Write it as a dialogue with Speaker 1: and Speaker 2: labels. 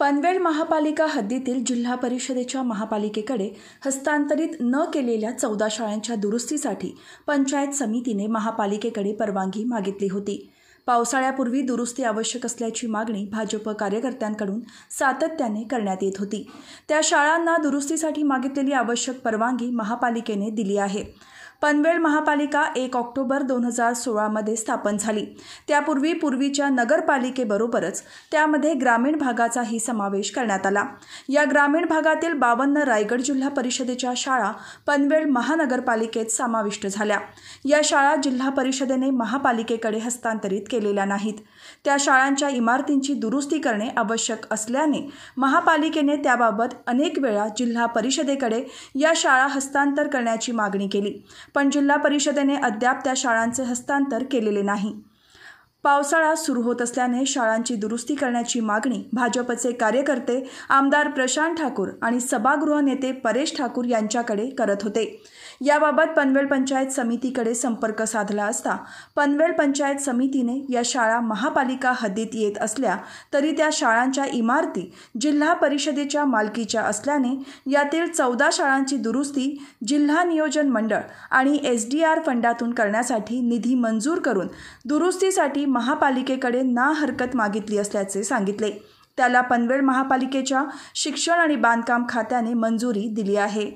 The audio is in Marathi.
Speaker 1: पनवेल महापालिका हद्दीतील जिल्हा परिषदेच्या महापालिकेकडे हस्तांतरित न केलेल्या चौदा शाळांच्या दुरुस्तीसाठी पंचायत समितीने महापालिकेकडे परवानगी मागितली होती पावसाळ्यापूर्वी दुरुस्ती आवश्यक असल्याची मागणी भाजप कार्यकर्त्यांकडून सातत्याने करण्यात येत होती त्या शाळांना दुरुस्तीसाठी मागितलेली आवश्यक परवानगी महापालिकेने दिली आहे पनवेल महापालिका एक ऑक्टोबर दोन हजार सोळामध्ये स्थापन झाली त्यापूर्वी पूर्वीच्या नगरपालिकेबरोबरच त्यामध्ये ग्रामीण भागाचाही समावेश करण्यात आला या ग्रामीण भागातील बावन्न रायगड जिल्हा परिषदेच्या शाळा पनवेल महानगरपालिकेत समाविष्ट झाल्या या शाळा जिल्हा परिषदेने महापालिकेकडे हस्तांतरित केलेल्या नाहीत त्या शाळांच्या इमारतींची दुरुस्ती करणे आवश्यक असल्याने महापालिकेने त्याबाबत अनेक वेळा जिल्हा परिषदेकडे या शाळा हस्तांतर करण्याची मागणी केली पण जिल्हा परिषदेने अद्याप त्या शाळांचे हस्तांतर केलेले नाही पावसाळा सुरू होत असल्याने शाळांची दुरुस्ती करण्याची मागणी भाजपचे कार्यकर्ते आमदार प्रशांत ठाकूर आणि सभागृह नेते परेश ठाकूर यांच्याकडे करत होते याबाबत पनवेल पंचायत समितीकडे संपर्क साधला असता पनवेल पंचायत समितीने या शाळा महापालिका हद्दीत येत असल्या तरी त्या शाळांच्या इमारती जिल्हा परिषदेच्या मालकीच्या असल्याने यातील चौदा शाळांची दुरुस्ती जिल्हा नियोजन मंडळ आणि एस डी आर फंडातून करण्यासाठी निधी मंजूर करून दुरुस्तीसाठी महापालिकेकडे ना हरकत मागितली असल्याचे सांगितले त्याला पनवेल महापालिकेच्या शिक्षण आणि बांधकाम खात्याने मंजुरी दिली आहे